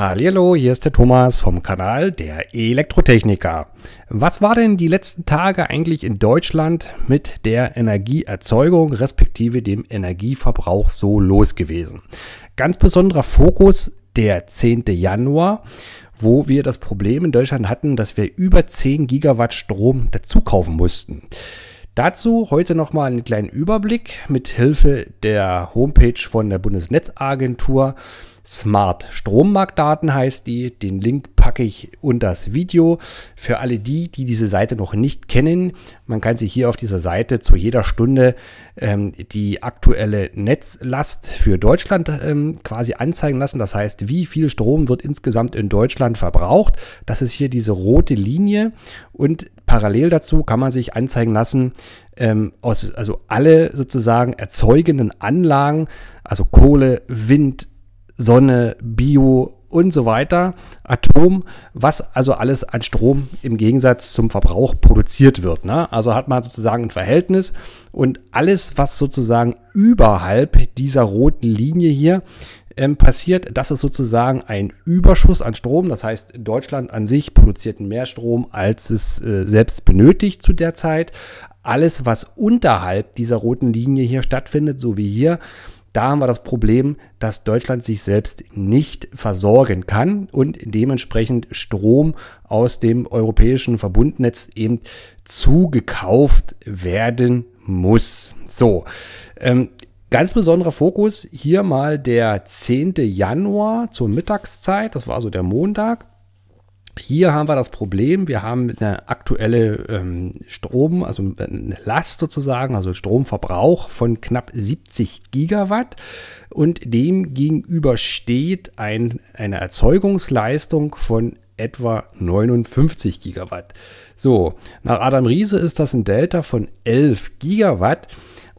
Hallo, hier ist der Thomas vom Kanal der Elektrotechniker. Was war denn die letzten Tage eigentlich in Deutschland mit der Energieerzeugung respektive dem Energieverbrauch so los gewesen? Ganz besonderer Fokus der 10. Januar, wo wir das Problem in Deutschland hatten, dass wir über 10 Gigawatt Strom dazu kaufen mussten. Dazu heute nochmal einen kleinen Überblick mit Hilfe der Homepage von der Bundesnetzagentur. Smart Strommarktdaten heißt die. Den Link packe ich unter das Video. Für alle die, die diese Seite noch nicht kennen, man kann sich hier auf dieser Seite zu jeder Stunde ähm, die aktuelle Netzlast für Deutschland ähm, quasi anzeigen lassen. Das heißt, wie viel Strom wird insgesamt in Deutschland verbraucht. Das ist hier diese rote Linie und parallel dazu kann man sich anzeigen lassen, ähm, aus, also alle sozusagen erzeugenden Anlagen, also Kohle, Wind, Sonne, Bio und so weiter, Atom, was also alles an Strom im Gegensatz zum Verbrauch produziert wird. Ne? Also hat man sozusagen ein Verhältnis und alles, was sozusagen überhalb dieser roten Linie hier ähm, passiert, das ist sozusagen ein Überschuss an Strom. Das heißt, Deutschland an sich produziert mehr Strom, als es äh, selbst benötigt zu der Zeit. Alles, was unterhalb dieser roten Linie hier stattfindet, so wie hier, da haben wir das Problem, dass Deutschland sich selbst nicht versorgen kann und dementsprechend Strom aus dem europäischen Verbundnetz eben zugekauft werden muss. So, ähm, Ganz besonderer Fokus hier mal der 10. Januar zur Mittagszeit, das war also der Montag. Hier haben wir das Problem, wir haben eine aktuelle ähm, Strom, also eine Last sozusagen, also Stromverbrauch von knapp 70 Gigawatt und dem gegenüber steht ein, eine Erzeugungsleistung von etwa 59 Gigawatt. So, nach Adam Riese ist das ein Delta von 11 Gigawatt.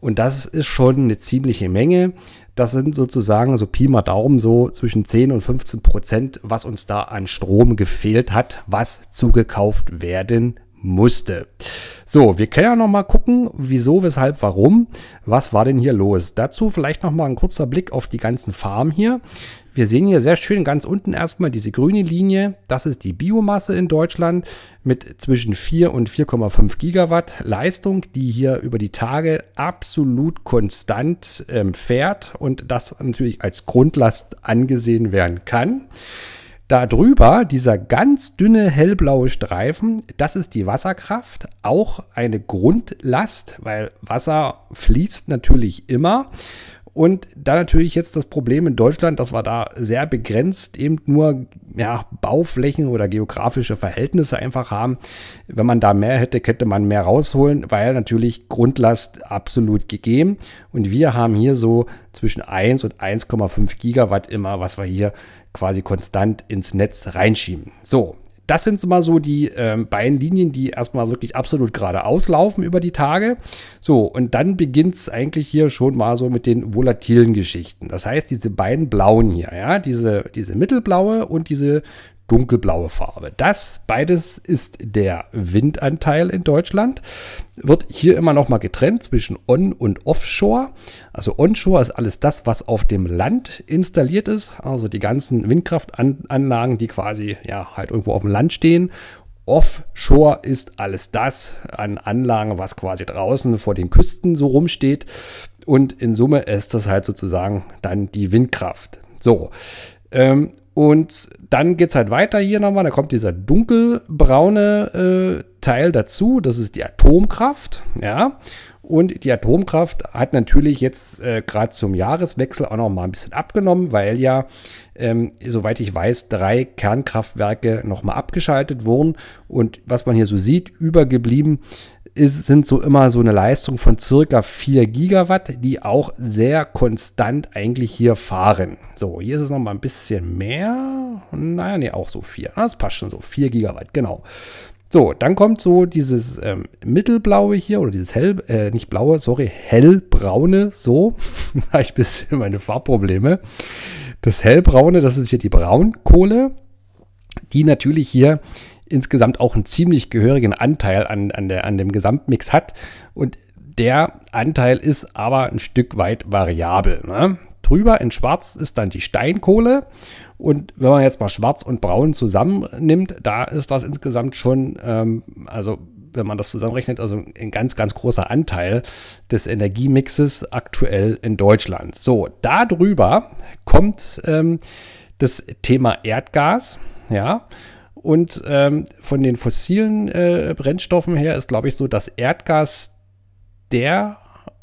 Und das ist schon eine ziemliche Menge. Das sind sozusagen so Pi mal Daumen so zwischen 10 und 15 Prozent, was uns da an Strom gefehlt hat, was zugekauft werden musste. So, wir können ja noch mal gucken, wieso, weshalb, warum. Was war denn hier los? Dazu vielleicht noch mal ein kurzer Blick auf die ganzen Farmen hier. Wir sehen hier sehr schön ganz unten erstmal diese grüne Linie. Das ist die Biomasse in Deutschland mit zwischen 4 und 4,5 Gigawatt Leistung, die hier über die Tage absolut konstant ähm, fährt und das natürlich als Grundlast angesehen werden kann. Da drüber, dieser ganz dünne hellblaue Streifen, das ist die Wasserkraft, auch eine Grundlast, weil Wasser fließt natürlich immer. Und da natürlich jetzt das Problem in Deutschland, dass wir da sehr begrenzt eben nur ja, Bauflächen oder geografische Verhältnisse einfach haben. Wenn man da mehr hätte, könnte man mehr rausholen, weil natürlich Grundlast absolut gegeben. Und wir haben hier so zwischen 1 und 1,5 Gigawatt immer, was wir hier quasi konstant ins Netz reinschieben. So, das sind so mal so die äh, beiden Linien, die erstmal wirklich absolut geradeaus laufen über die Tage. So, und dann beginnt es eigentlich hier schon mal so mit den volatilen Geschichten. Das heißt, diese beiden blauen hier, ja, diese, diese mittelblaue und diese dunkelblaue Farbe. Das beides ist der Windanteil in Deutschland. Wird hier immer noch mal getrennt zwischen On- und Offshore. Also Onshore ist alles das, was auf dem Land installiert ist. Also die ganzen Windkraftanlagen, die quasi ja halt irgendwo auf dem Land stehen. Offshore ist alles das an Anlagen, was quasi draußen vor den Küsten so rumsteht. Und in Summe ist das halt sozusagen dann die Windkraft. So, ähm, und dann geht es halt weiter hier nochmal. Da kommt dieser dunkelbraune äh, Teil dazu. Das ist die Atomkraft. Ja. Und die Atomkraft hat natürlich jetzt äh, gerade zum Jahreswechsel auch nochmal ein bisschen abgenommen, weil ja, ähm, soweit ich weiß, drei Kernkraftwerke nochmal abgeschaltet wurden. Und was man hier so sieht, übergeblieben ist, sind so immer so eine Leistung von circa 4 Gigawatt, die auch sehr konstant eigentlich hier fahren. So, hier ist es nochmal ein bisschen mehr. Naja, nee, auch so 4. Das ah, passt schon so. 4 Gigawatt, genau. So, dann kommt so dieses ähm, mittelblaue hier oder dieses hell, äh, nicht blaue, sorry, hellbraune, so. da habe ich ein bisschen meine Farbprobleme. Das hellbraune, das ist hier die Braunkohle, die natürlich hier insgesamt auch einen ziemlich gehörigen Anteil an, an, der, an dem Gesamtmix hat. Und der Anteil ist aber ein Stück weit variabel. Ne? Drüber in Schwarz ist dann die Steinkohle. Und wenn man jetzt mal Schwarz und Braun zusammennimmt, da ist das insgesamt schon, ähm, also wenn man das zusammenrechnet, also ein ganz, ganz großer Anteil des Energiemixes aktuell in Deutschland. So, darüber kommt ähm, das Thema Erdgas, ja. Und ähm, von den fossilen äh, Brennstoffen her ist, glaube ich, so, dass Erdgas der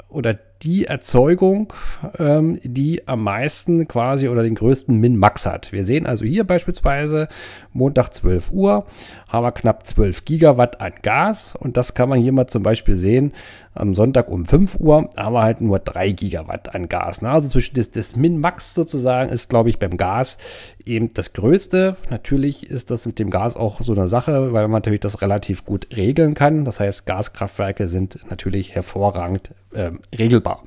oder die Erzeugung, ähm, die am meisten quasi oder den größten Min-Max hat. Wir sehen also hier beispielsweise Montag 12 Uhr haben wir knapp 12 Gigawatt an Gas und das kann man hier mal zum Beispiel sehen am Sonntag um 5 Uhr haben wir halt nur 3 Gigawatt an Gas. Also zwischen das, das Min-Max sozusagen ist, glaube ich, beim Gas eben das Größte. Natürlich ist das mit dem Gas auch so eine Sache, weil man natürlich das relativ gut regeln kann. Das heißt, Gaskraftwerke sind natürlich hervorragend ähm, regelbar.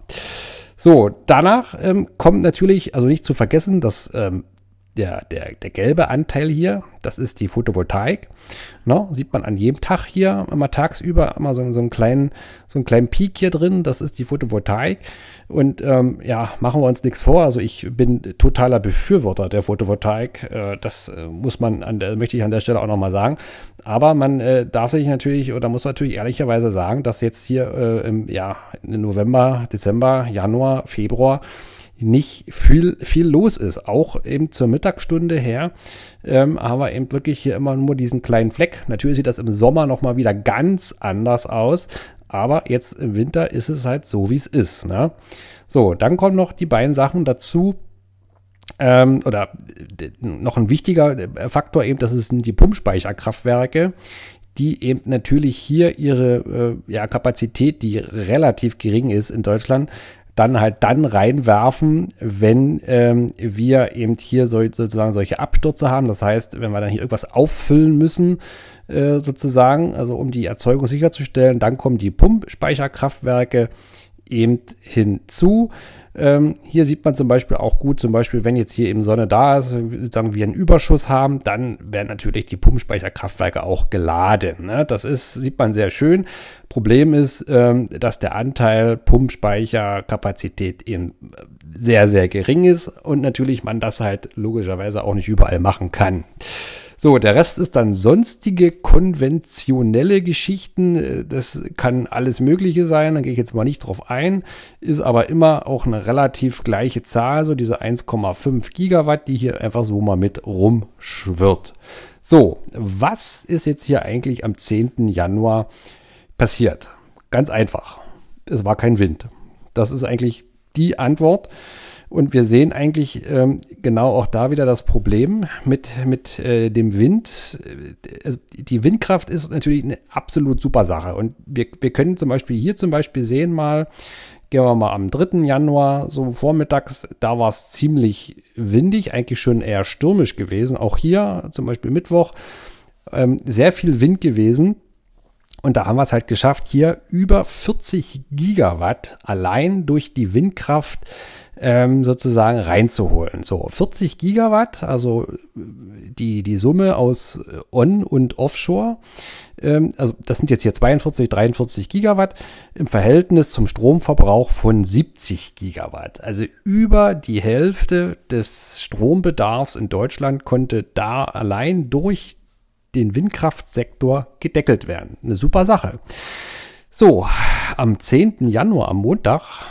So, danach ähm, kommt natürlich, also nicht zu vergessen, das ähm, der, der, der gelbe Anteil hier, das ist die Photovoltaik. Ne? sieht man an jedem Tag hier, immer tagsüber, immer so, so, einen kleinen, so einen kleinen Peak hier drin, das ist die Photovoltaik. Und ähm, ja, machen wir uns nichts vor. Also ich bin totaler Befürworter der Photovoltaik. Äh, das äh, muss man an der, möchte ich an der Stelle auch nochmal sagen. Aber man äh, darf sich natürlich oder muss natürlich ehrlicherweise sagen, dass jetzt hier äh, im ja, November, Dezember, Januar, Februar nicht viel, viel los ist, auch eben zur Mittagsstunde her, ähm, haben wir eben wirklich hier immer nur diesen kleinen Fleck. Natürlich sieht das im Sommer nochmal wieder ganz anders aus, aber jetzt im Winter ist es halt so, wie es ist. Ne? So, dann kommen noch die beiden Sachen dazu. Ähm, oder noch ein wichtiger äh, Faktor eben, das sind die Pumpspeicherkraftwerke, die eben natürlich hier ihre äh, ja, Kapazität, die relativ gering ist in Deutschland, dann halt dann reinwerfen, wenn ähm, wir eben hier so, sozusagen solche Abstürze haben. Das heißt, wenn wir dann hier irgendwas auffüllen müssen, äh, sozusagen, also um die Erzeugung sicherzustellen, dann kommen die Pumpspeicherkraftwerke eben hinzu. Ähm, hier sieht man zum Beispiel auch gut, zum Beispiel, wenn jetzt hier eben Sonne da ist, sagen wir einen Überschuss haben, dann werden natürlich die Pumpspeicherkraftwerke auch geladen. Ne? Das ist, sieht man sehr schön. Problem ist, ähm, dass der Anteil Pumpspeicherkapazität eben sehr, sehr gering ist und natürlich man das halt logischerweise auch nicht überall machen kann. So, der Rest ist dann sonstige konventionelle Geschichten. Äh, das kann alles Mögliche sein, da gehe ich jetzt mal nicht drauf ein. Ist aber immer auch eine relativ gleiche Zahl, so diese 1,5 Gigawatt, die hier einfach so mal mit rumschwirrt. So, was ist jetzt hier eigentlich am 10. Januar passiert? Ganz einfach. Es war kein Wind. Das ist eigentlich die Antwort. Und wir sehen eigentlich ähm, genau auch da wieder das Problem mit, mit äh, dem Wind. Also die Windkraft ist natürlich eine absolut super Sache. Und wir, wir können zum Beispiel hier zum Beispiel sehen mal, gehen wir mal am 3. Januar, so vormittags, da war es ziemlich windig, eigentlich schon eher stürmisch gewesen. Auch hier zum Beispiel Mittwoch ähm, sehr viel Wind gewesen. Und da haben wir es halt geschafft, hier über 40 Gigawatt allein durch die Windkraft äh, ähm, sozusagen reinzuholen. So, 40 Gigawatt, also äh, die, die Summe aus äh, On- und Offshore, ähm, also das sind jetzt hier 42, 43 Gigawatt im Verhältnis zum Stromverbrauch von 70 Gigawatt. Also über die Hälfte des Strombedarfs in Deutschland konnte da allein durch den Windkraftsektor gedeckelt werden. Eine super Sache. So, am 10. Januar, am Montag,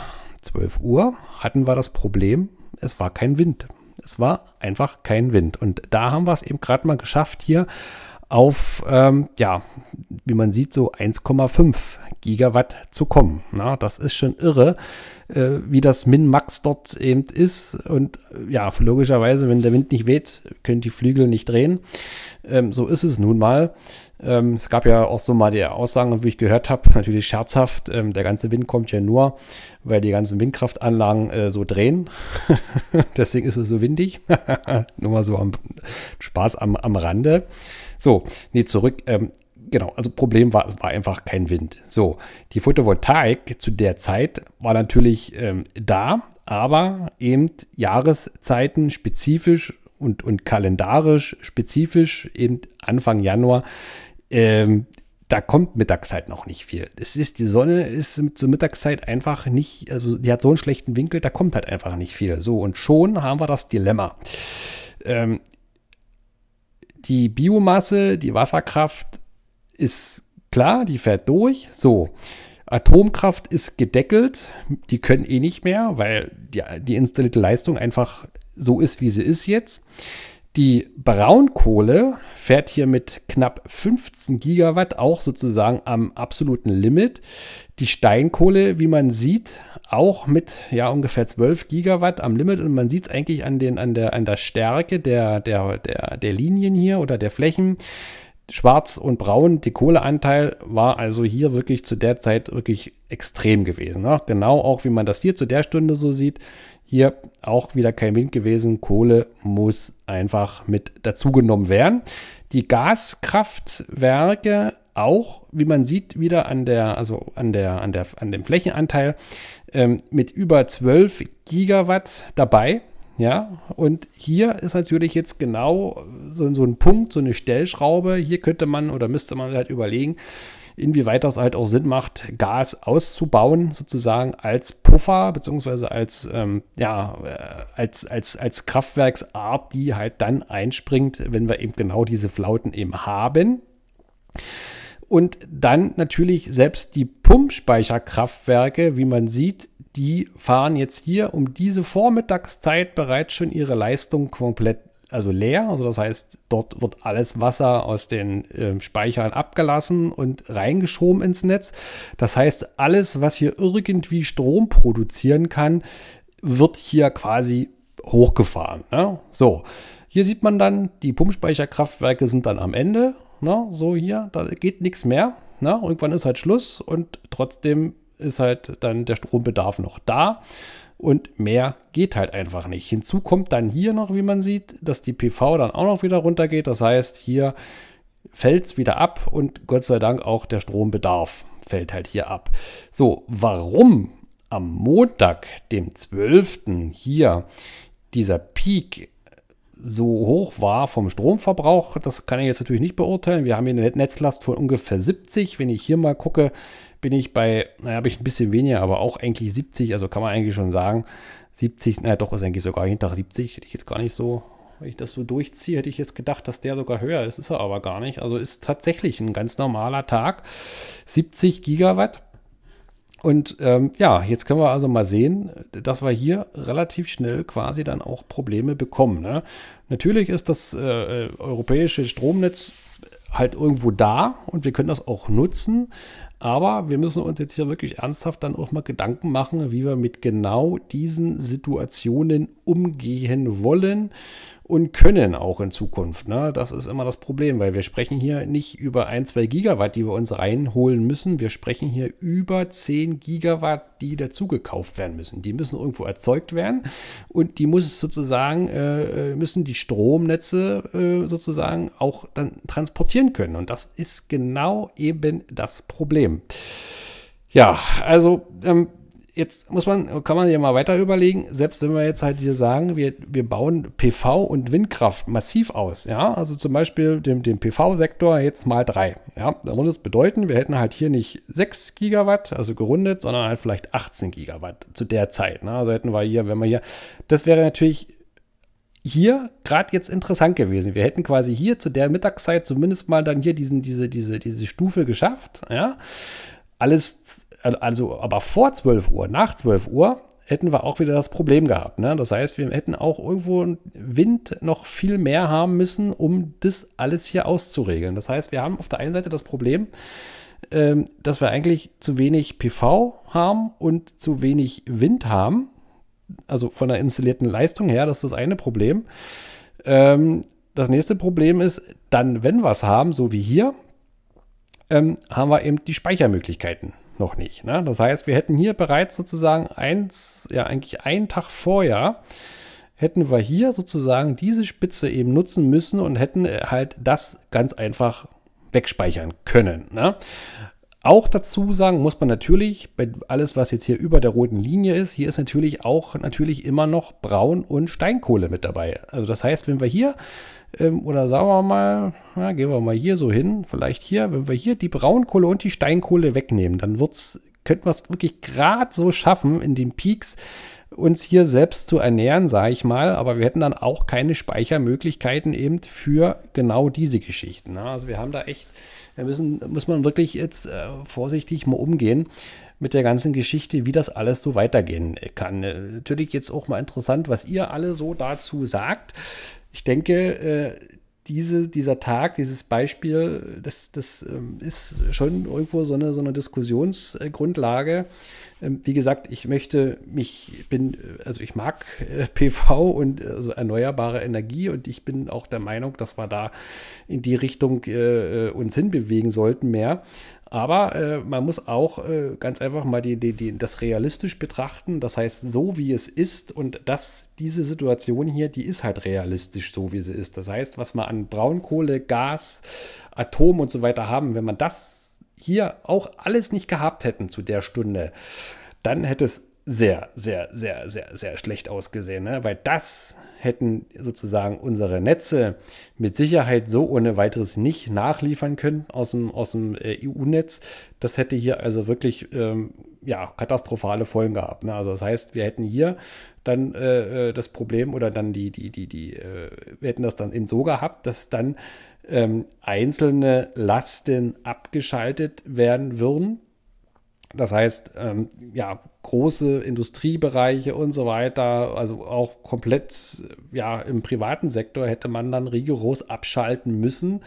12 Uhr hatten wir das Problem, es war kein Wind. Es war einfach kein Wind. Und da haben wir es eben gerade mal geschafft, hier auf, ähm, ja, wie man sieht, so 1,5 Gigawatt zu kommen. Na, das ist schon irre, äh, wie das Min-Max dort eben ist. Und ja, logischerweise, wenn der Wind nicht weht, können die Flügel nicht drehen. Ähm, so ist es nun mal. Ähm, es gab ja auch so mal die Aussagen, wie ich gehört habe, natürlich scherzhaft, ähm, der ganze Wind kommt ja nur, weil die ganzen Windkraftanlagen äh, so drehen. Deswegen ist es so windig. Nur mal so am Spaß am, am Rande. So, nee, zurück. Ähm, genau, also Problem war, es war einfach kein Wind. So, die Photovoltaik zu der Zeit war natürlich ähm, da, aber eben Jahreszeiten spezifisch und, und kalendarisch spezifisch eben Anfang Januar ähm, da kommt Mittagszeit noch nicht viel. Es ist, die Sonne ist zur Mittagszeit einfach nicht, also die hat so einen schlechten Winkel, da kommt halt einfach nicht viel. So, und schon haben wir das Dilemma. Ähm, die Biomasse, die Wasserkraft ist klar, die fährt durch. So, Atomkraft ist gedeckelt, die können eh nicht mehr, weil die, die installierte Leistung einfach so ist, wie sie ist jetzt. Die Braunkohle fährt hier mit knapp 15 Gigawatt auch sozusagen am absoluten Limit. Die Steinkohle, wie man sieht, auch mit ja ungefähr 12 Gigawatt am Limit. Und man sieht es eigentlich an, den, an, der, an der Stärke der, der, der, der Linien hier oder der Flächen schwarz und braun. Der Kohleanteil war also hier wirklich zu der Zeit wirklich extrem gewesen. Ne? Genau auch wie man das hier zu der Stunde so sieht. Hier auch wieder kein Wind gewesen. Kohle muss einfach mit dazugenommen werden. Die Gaskraftwerke auch, wie man sieht, wieder an der, also an der, an der, an dem Flächenanteil ähm, mit über 12 Gigawatt dabei. Ja, und hier ist natürlich jetzt genau so, so ein Punkt, so eine Stellschraube. Hier könnte man oder müsste man halt überlegen, inwieweit das halt auch Sinn macht, Gas auszubauen, sozusagen als Puffer, beziehungsweise als, ähm, ja, äh, als, als, als Kraftwerksart, die halt dann einspringt, wenn wir eben genau diese Flauten eben haben. Und dann natürlich selbst die Pumpspeicherkraftwerke, wie man sieht, die fahren jetzt hier um diese Vormittagszeit bereits schon ihre Leistung komplett also leer. Also das heißt, dort wird alles Wasser aus den äh, Speichern abgelassen und reingeschoben ins Netz. Das heißt, alles, was hier irgendwie Strom produzieren kann, wird hier quasi hochgefahren. Ne? So, hier sieht man dann, die Pumpspeicherkraftwerke sind dann am Ende ne? so hier, da geht nichts mehr. Ne? Irgendwann ist halt Schluss und trotzdem ist halt dann der Strombedarf noch da und mehr geht halt einfach nicht. Hinzu kommt dann hier noch, wie man sieht, dass die PV dann auch noch wieder runtergeht. Das heißt, hier fällt es wieder ab und Gott sei Dank auch der Strombedarf fällt halt hier ab. So, warum am Montag, dem 12. hier dieser Peak so hoch war vom Stromverbrauch, das kann ich jetzt natürlich nicht beurteilen. Wir haben hier eine Netzlast von ungefähr 70. Wenn ich hier mal gucke, bin ich bei, naja, habe ich ein bisschen weniger, aber auch eigentlich 70. Also kann man eigentlich schon sagen, 70, naja, doch ist eigentlich sogar hinter 70. Hätte ich jetzt gar nicht so, wenn ich das so durchziehe, hätte ich jetzt gedacht, dass der sogar höher ist. Ist er aber gar nicht. Also ist tatsächlich ein ganz normaler Tag. 70 Gigawatt. Und ähm, ja, jetzt können wir also mal sehen, dass wir hier relativ schnell quasi dann auch Probleme bekommen. Ne? Natürlich ist das äh, äh europäische Stromnetz halt irgendwo da und wir können das auch nutzen. Aber wir müssen uns jetzt hier wirklich ernsthaft dann auch mal Gedanken machen, wie wir mit genau diesen Situationen umgehen wollen und können auch in Zukunft. Ne? Das ist immer das Problem, weil wir sprechen hier nicht über ein, zwei Gigawatt, die wir uns reinholen müssen. Wir sprechen hier über zehn Gigawatt, die dazugekauft werden müssen. Die müssen irgendwo erzeugt werden und die muss sozusagen, äh, äh müssen die Stromnetze äh, sozusagen auch dann transportieren können. Und das ist genau eben das Problem. Problem. Ja, also ähm, jetzt muss man, kann man ja mal weiter überlegen, selbst wenn wir jetzt halt hier sagen, wir, wir bauen PV und Windkraft massiv aus, ja, also zum Beispiel dem, den PV-Sektor jetzt mal drei, ja, dann würde es bedeuten, wir hätten halt hier nicht 6 Gigawatt, also gerundet, sondern halt vielleicht 18 Gigawatt zu der Zeit, ne? also hätten wir hier, wenn wir hier, das wäre natürlich hier gerade jetzt interessant gewesen. Wir hätten quasi hier zu der Mittagszeit zumindest mal dann hier diesen, diese, diese, diese Stufe geschafft. Ja? Alles, also, also aber vor 12 Uhr, nach 12 Uhr hätten wir auch wieder das Problem gehabt. Ne? Das heißt, wir hätten auch irgendwo Wind noch viel mehr haben müssen, um das alles hier auszuregeln. Das heißt, wir haben auf der einen Seite das Problem, ähm, dass wir eigentlich zu wenig PV haben und zu wenig Wind haben also von der installierten Leistung her, das ist das eine Problem. Ähm, das nächste Problem ist, dann, wenn wir es haben, so wie hier, ähm, haben wir eben die Speichermöglichkeiten noch nicht. Ne? Das heißt, wir hätten hier bereits sozusagen eins, ja eigentlich einen Tag vorher, hätten wir hier sozusagen diese Spitze eben nutzen müssen und hätten halt das ganz einfach wegspeichern können. Ne? Auch dazu sagen muss man natürlich, bei alles, was jetzt hier über der roten Linie ist, hier ist natürlich auch natürlich immer noch Braun und Steinkohle mit dabei. Also das heißt, wenn wir hier, ähm, oder sagen wir mal, na, gehen wir mal hier so hin, vielleicht hier, wenn wir hier die Braunkohle und die Steinkohle wegnehmen, dann wird's, könnten wir es wirklich gerade so schaffen, in den Peaks uns hier selbst zu ernähren, sage ich mal, aber wir hätten dann auch keine Speichermöglichkeiten eben für genau diese Geschichten. Ne? Also wir haben da echt da müssen, muss man wirklich jetzt äh, vorsichtig mal umgehen mit der ganzen Geschichte, wie das alles so weitergehen kann. Äh, natürlich jetzt auch mal interessant, was ihr alle so dazu sagt. Ich denke, äh, diese, dieser Tag, dieses Beispiel, das, das ähm, ist schon irgendwo so eine, so eine Diskussionsgrundlage. Ähm, wie gesagt, ich möchte mich, bin, äh, also ich mag äh, PV und äh, also erneuerbare Energie und ich bin auch der Meinung, dass wir da in die Richtung äh, äh uns hinbewegen sollten mehr. Aber äh, man muss auch äh, ganz einfach mal die, die, die, das realistisch betrachten. Das heißt, so wie es ist und das, diese Situation hier, die ist halt realistisch so, wie sie ist. Das heißt, was wir an Braunkohle, Gas, Atom und so weiter haben, wenn man das hier auch alles nicht gehabt hätten zu der Stunde, dann hätte es sehr, sehr, sehr, sehr, sehr schlecht ausgesehen. Ne? Weil das hätten sozusagen unsere Netze mit Sicherheit so ohne weiteres nicht nachliefern können aus dem, aus dem äh, EU-Netz. Das hätte hier also wirklich ähm, ja, katastrophale Folgen gehabt. Ne? Also das heißt, wir hätten hier dann äh, äh, das Problem oder dann die, die, die, die, äh, wir hätten das dann eben so gehabt, dass dann ähm, einzelne Lasten abgeschaltet werden würden das heißt, ähm, ja, große Industriebereiche und so weiter, also auch komplett ja, im privaten Sektor hätte man dann rigoros abschalten müssen,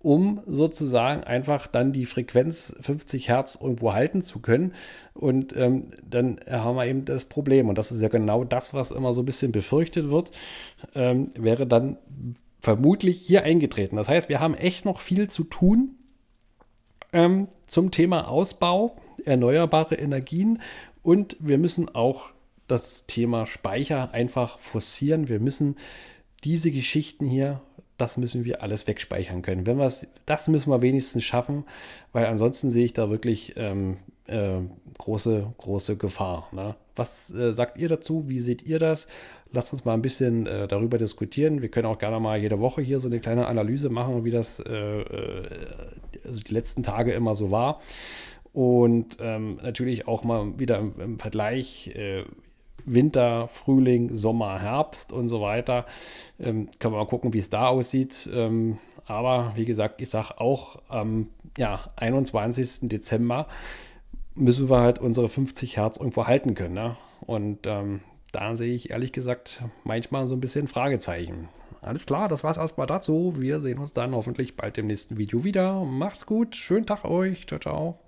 um sozusagen einfach dann die Frequenz 50 Hertz irgendwo halten zu können. Und ähm, dann haben wir eben das Problem. Und das ist ja genau das, was immer so ein bisschen befürchtet wird, ähm, wäre dann vermutlich hier eingetreten. Das heißt, wir haben echt noch viel zu tun ähm, zum Thema Ausbau erneuerbare Energien und wir müssen auch das Thema Speicher einfach forcieren. Wir müssen diese Geschichten hier, das müssen wir alles wegspeichern können. Wenn wir das müssen wir wenigstens schaffen, weil ansonsten sehe ich da wirklich ähm, äh, große, große Gefahr. Ne? Was äh, sagt ihr dazu? Wie seht ihr das? Lasst uns mal ein bisschen äh, darüber diskutieren. Wir können auch gerne mal jede Woche hier so eine kleine Analyse machen, wie das äh, äh, also die letzten Tage immer so war. Und ähm, natürlich auch mal wieder im, im Vergleich äh, Winter, Frühling, Sommer, Herbst und so weiter. Ähm, können wir mal gucken, wie es da aussieht. Ähm, aber wie gesagt, ich sage auch am ja, 21. Dezember müssen wir halt unsere 50 Hertz irgendwo halten können. Ne? Und ähm, da sehe ich ehrlich gesagt manchmal so ein bisschen Fragezeichen. Alles klar, das war es erstmal dazu. Wir sehen uns dann hoffentlich bald im nächsten Video wieder. Macht's gut, schönen Tag euch. Ciao, ciao.